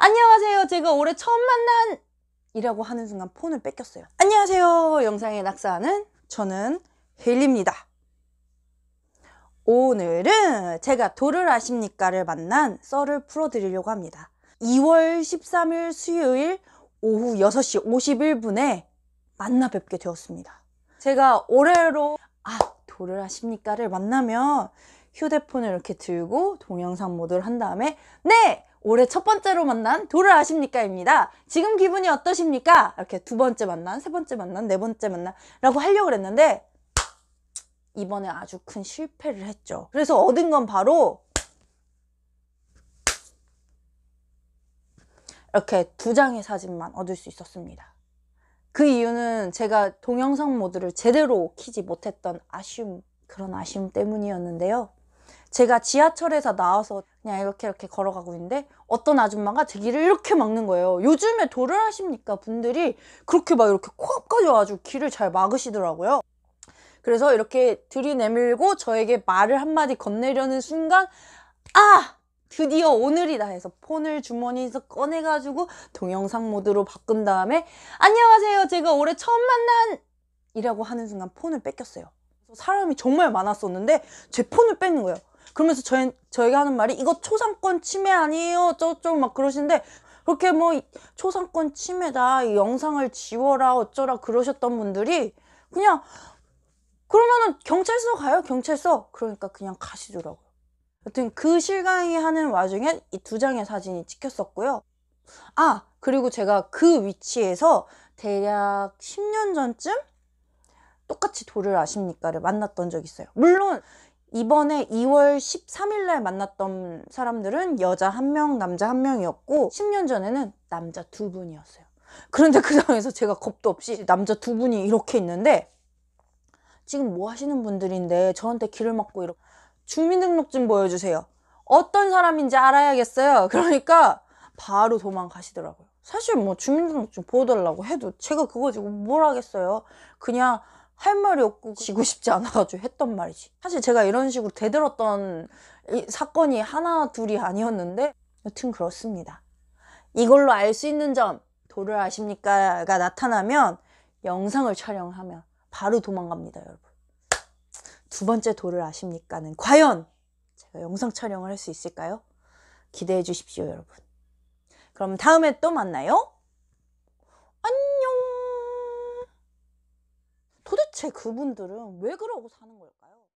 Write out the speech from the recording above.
안녕하세요 제가 올해 처음 만난 이라고 하는 순간 폰을 뺏겼어요 안녕하세요 영상에 낙사하는 저는 힐리입니다 오늘은 제가 도를 아십니까를 만난 썰을 풀어드리려고 합니다 2월 13일 수요일 오후 6시 51분에 만나 뵙게 되었습니다 제가 올해로 아 도를 아십니까를 만나면 휴대폰을 이렇게 들고 동영상 모드를 한 다음에 네! 올해 첫 번째로 만난 돌을 아십니까? 입니다. 지금 기분이 어떠십니까? 이렇게 두 번째 만난세 번째 만난네 번째 만난 네 라고 하려고 그랬는데 이번에 아주 큰 실패를 했죠. 그래서 얻은 건 바로 이렇게 두 장의 사진만 얻을 수 있었습니다. 그 이유는 제가 동영상 모드를 제대로 키지 못했던 아쉬움, 그런 아쉬움 때문이었는데요. 제가 지하철에서 나와서 그냥 이렇게 이렇게 걸어가고 있는데 어떤 아줌마가 제 길을 이렇게 막는 거예요 요즘에 도를 하십니까 분들이 그렇게 막 이렇게 코앞까지 와가지고 길을 잘 막으시더라고요 그래서 이렇게 들이내밀고 저에게 말을 한마디 건네려는 순간 아! 드디어 오늘이다 해서 폰을 주머니에서 꺼내가지고 동영상 모드로 바꾼 다음에 안녕하세요 제가 올해 처음 만난 이라고 하는 순간 폰을 뺏겼어요 사람이 정말 많았었는데 제 폰을 뺏는 거예요 그러면서 저희, 저희가 하는 말이 이거 초상권 침해 아니에요 저쪽 막그러신데 그렇게 뭐 초상권 침해다 이 영상을 지워라 어쩌라 그러셨던 분들이 그냥 그러면은 경찰서 가요 경찰서 그러니까 그냥 가시더라고요 여튼 그 실강이 하는 와중에 이 두 장의 사진이 찍혔었고요 아 그리고 제가 그 위치에서 대략 10년 전쯤 똑같이 돌을 아십니까를 만났던 적이 있어요 물론 이번에 2월 13일 날 만났던 사람들은 여자 한 명 남자 한명이었고 10년 전에는 남자 두분이었어요 그런데 그 상황에서 제가 겁도 없이 남자 두 분이 이렇게 있는데 지금 뭐 하시는 분들인데 저한테 길을 막고 이렇게 주민등록증 보여주세요. 어떤 사람인지 알아야겠어요. 그러니까 바로 도망가시더라고요. 사실 뭐 주민등록증 보여달라고 해도 제가 그거 지금 뭘 하겠어요. 그냥 할 말이 없고 지고 싶지 않아가지고 했던 말이지 사실 제가 이런 식으로 대들었던 사건이 하나 둘이 아니었는데 여튼 그렇습니다 이걸로 알 수 있는 점 도를 아십니까? 가 나타나면 영상을 촬영하면 바로 도망갑니다 여러분 두 번째 도를 아십니까는 과연 제가 영상 촬영을 할 수 있을까요? 기대해 주십시오 여러분 그럼 다음에 또 만나요 대체 그분들은 왜 그러고 사는 걸까요?